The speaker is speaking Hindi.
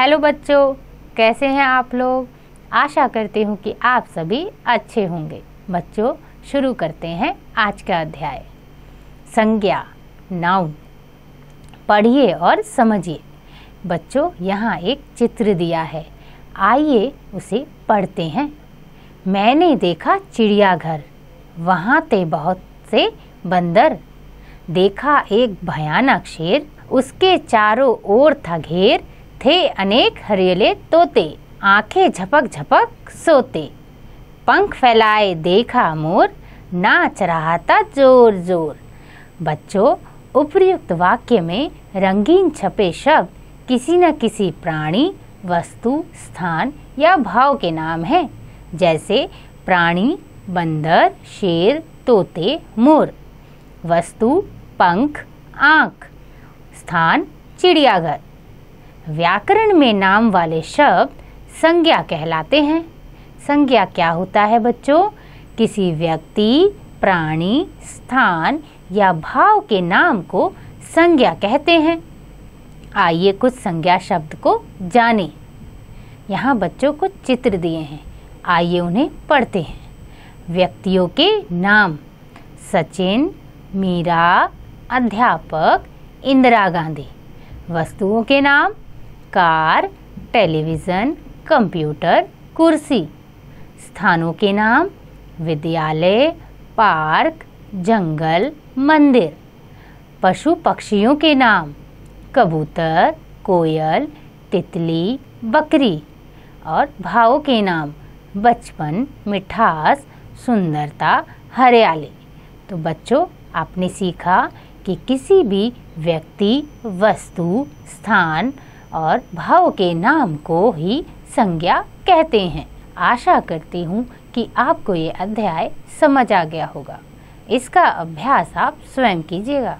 हेलो बच्चों कैसे हैं आप लोग आशा करती हूँ कि आप सभी अच्छे होंगे बच्चों शुरू करते हैं आज का अध्याय संज्ञा नाउन पढ़िए और समझिए बच्चों यहाँ एक चित्र दिया है आइए उसे पढ़ते हैं मैंने देखा चिड़ियाघर वहाँ थे बहुत से बंदर देखा एक भयानक शेर उसके चारों ओर था घेर थे अनेक हरियले तोते आंखें झपक झपक सोते पंख फैलाए देखा मोर नाच रहा था जोर जोर बच्चों उपयुक्त वाक्य में रंगीन छपे शब्द किसी न किसी प्राणी वस्तु स्थान या भाव के नाम हैं जैसे प्राणी बंदर शेर तोते मोर वस्तु पंख आंख स्थान चिड़ियाघर व्याकरण में नाम वाले शब्द संज्ञा कहलाते हैं संज्ञा क्या होता है बच्चों किसी व्यक्ति प्राणी स्थान या भाव के नाम को संज्ञा कहते हैं आइए कुछ संज्ञा शब्द को जाने यहाँ बच्चों को चित्र दिए हैं आइए उन्हें पढ़ते हैं व्यक्तियों के नाम सचिन मीरा अध्यापक इंदिरा गांधी वस्तुओं के नाम कार टेलीविज़न कंप्यूटर कुर्सी स्थानों के नाम विद्यालय पार्क जंगल मंदिर पशु पक्षियों के नाम कबूतर कोयल तितली बकरी और भावों के नाम बचपन मिठास सुंदरता हरियाली तो बच्चों आपने सीखा कि किसी भी व्यक्ति वस्तु स्थान और भाव के नाम को ही संज्ञा कहते हैं आशा करती हूँ कि आपको ये अध्याय समझ आ गया होगा इसका अभ्यास आप स्वयं कीजिएगा